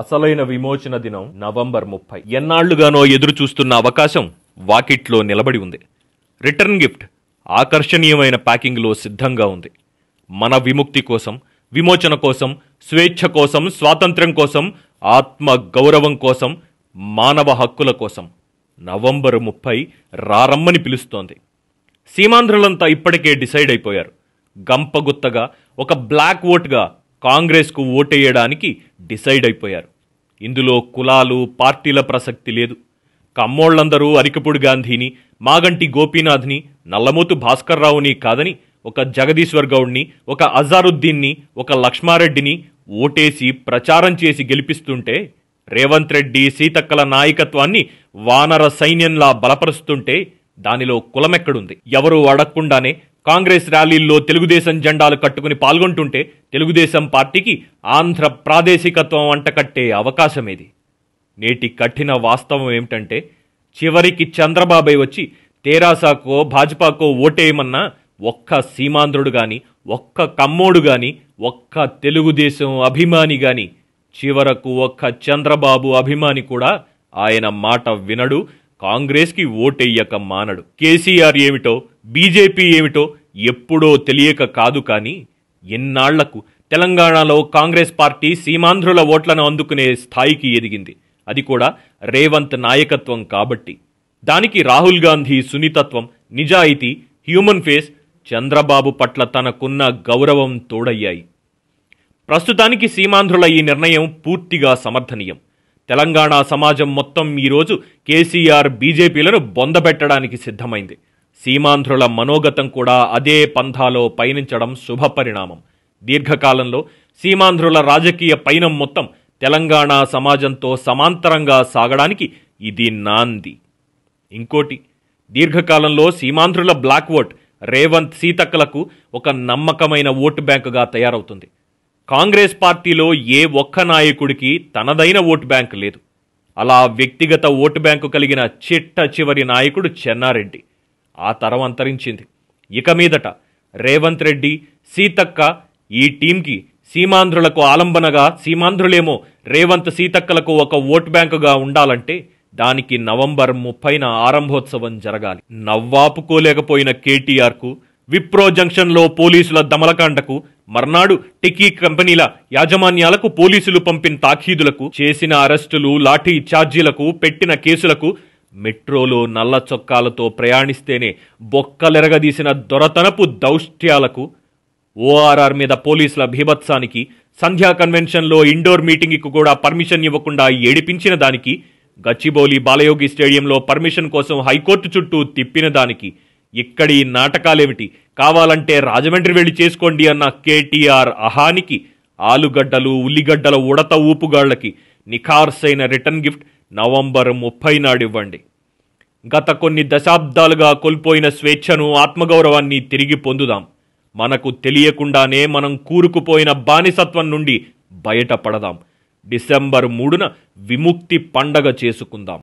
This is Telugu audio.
అసలైన విమోచన దినం నవంబర్ ముప్పై ఎన్నాళ్లుగానో ఎదురు చూస్తున్న అవకాశం వాకిట్లో నిలబడి ఉంది రిటర్న్ గిఫ్ట్ ఆకర్షణీయమైన ప్యాకింగ్లో సిద్ధంగా ఉంది మన విముక్తి కోసం విమోచన కోసం స్వేచ్ఛ కోసం స్వాతంత్ర్యం కోసం ఆత్మ గౌరవం కోసం మానవ హక్కుల కోసం నవంబరు ముప్పై రారమ్మని పిలుస్తోంది సీమాంధ్రులంతా ఇప్పటికే డిసైడ్ అయిపోయారు గంపగుత్తగా ఒక బ్లాక్ ఓట్గా కాంగ్రెస్కు ఓటేయడానికి డిసైడ్ అయిపోయారు ఇందులో కులాలు పార్టీల ప్రసక్తి లేదు కమ్మోళ్లందరూ అరికపుడు గాంధీని మాగంటి గోపీనాథ్ని నల్లమూతు భాస్కర్రావుని కాదని ఒక జగదీశ్వర్ గౌడ్ని ఒక అజారుద్దీన్ని ఒక లక్ష్మారెడ్డిని ఓటేసి ప్రచారం చేసి గెలిపిస్తుంటే రేవంత్ రెడ్డి సీతక్కల నాయకత్వాన్ని వానర సైన్యంలా బలపరుస్తుంటే దానిలో కులమెక్కడుంది ఎవరూ అడగకుండానే కాంగ్రెస్ ర్యాలీల్లో తెలుగుదేశం జెండాలు కట్టుకుని పాల్గొంటుంటే తెలుగుదేశం పార్టీకి ఆంధ్ర ప్రాదేశికత్వం అంటకట్టే అవకాశమేది నేటి కఠిన వాస్తవం ఏమిటంటే చివరికి చంద్రబాబాయ్ వచ్చి తేరాసాకో భాజపాకో ఓటేయమన్నా ఒక్క సీమాంధ్రుడు కానీ ఒక్క కమ్మోడు కానీ ఒక్క తెలుగుదేశం అభిమాని కానీ చివరకు ఒక్క చంద్రబాబు అభిమాని కూడా ఆయన మాట వినడు కాంగ్రెస్కి ఓటెయ్యక మానడు కేసీఆర్ ఏమిటో బీజేపీ ఏమిటో ఎప్పుడో తెలియక కాదు కానీ ఎన్నాళ్లకు తెలంగాణలో కాంగ్రెస్ పార్టీ సీమాంధ్రుల ఓట్లను అందుకునే స్థాయికి ఎదిగింది అది కూడా రేవంత్ నాయకత్వం కాబట్టి దానికి రాహుల్ గాంధీ సున్నితత్వం నిజాయితీ హ్యూమన్ ఫేస్ చంద్రబాబు పట్ల తనకున్న గౌరవం తోడయ్యాయి ప్రస్తుతానికి సీమాంధ్రుల ఈ నిర్ణయం పూర్తిగా సమర్థనీయం తెలంగాణ సమాజం మొత్తం ఈరోజు కేసీఆర్ బీజేపీలను బొందపెట్టడానికి సిద్ధమైంది సీమాంధ్రుల మనోగతం కూడా అదే పంథాలో పయనించడం శుభపరిణామం దీర్ఘకాలంలో సీమాంధ్రుల రాజకీయ పయనం మొత్తం తెలంగాణ సమాజంతో సమాంతరంగా సాగడానికి ఇది నాంది ఇంకోటి దీర్ఘకాలంలో సీమాంధ్రుల బ్లాక్ ఓట్ రేవంత్ సీతక్కలకు ఒక నమ్మకమైన ఓటు బ్యాంకుగా తయారవుతుంది కాంగ్రెస్ పార్టీలో ఏ ఒక్క నాయకుడికి తనదైన ఓటు బ్యాంకు లేదు అలా వ్యక్తిగత ఓటు బ్యాంకు కలిగిన చిట్ట చివరి నాయకుడు చెన్నారెడ్డి ఆ తరం అంతరించింది ఇక మీదట రేవంత్ రెడ్డి సీతక్క ఈ టీంకి సీమాంధ్రులకు ఆలంబనగా సీమాంధ్రులేమో రేవంత్ సీతక్కలకు ఒక ఓటు బ్యాంకుగా ఉండాలంటే దానికి నవంబర్ ముప్పైన ఆరంభోత్సవం జరగాలి నవ్వాపుకోలేకపోయిన కేటీఆర్కు విప్రో జంక్షన్లో పోలీసుల దమలకాండకు మర్నాడు టికీ కంపెనీల యాజమాన్యాలకు పోలీసులు పంపిన తాఖీదులకు చేసిన అరెస్టులు లాఠీ ఛార్జీలకు పెట్టిన కేసులకు మెట్రోలో నల్ల చొక్కాలతో ప్రయాణిస్తేనే బొక్కలెరగదీసిన దొరతనపు దౌష్ట్యాలకు ఓఆర్ఆర్ మీద పోలీసుల భీభత్సానికి సంధ్యా కన్వెన్షన్లో ఇండోర్ మీటింగ్కు కూడా పర్మిషన్ ఇవ్వకుండా ఏడిపించిన దానికి గచ్చిబౌలి బాలయోగి స్టేడియంలో పర్మిషన్ కోసం హైకోర్టు చుట్టూ తిప్పిన దానికి ఇక్కడ ఈ నాటకాలేమిటి కావాలంటే రాజమండ్రి వెళ్ళి చేసుకోండి అన్న కేటీఆర్ అహానికి ఆలుగడ్డలు ఉల్లిగడ్డల ఉడత ఊపుగాళ్లకి నిఖార్సైన రిటర్న్ గిఫ్ట్ నవంబర్ ముప్పై నాడివ్వండి గత కొన్ని దశాబ్దాలుగా కోల్పోయిన స్వేచ్ఛను ఆత్మగౌరవాన్ని తిరిగి పొందుదాం మనకు తెలియకుండానే మనం కూరుకుపోయిన బానిసత్వం నుండి బయటపడదాం డిసెంబర్ మూడున విముక్తి పండగ చేసుకుందాం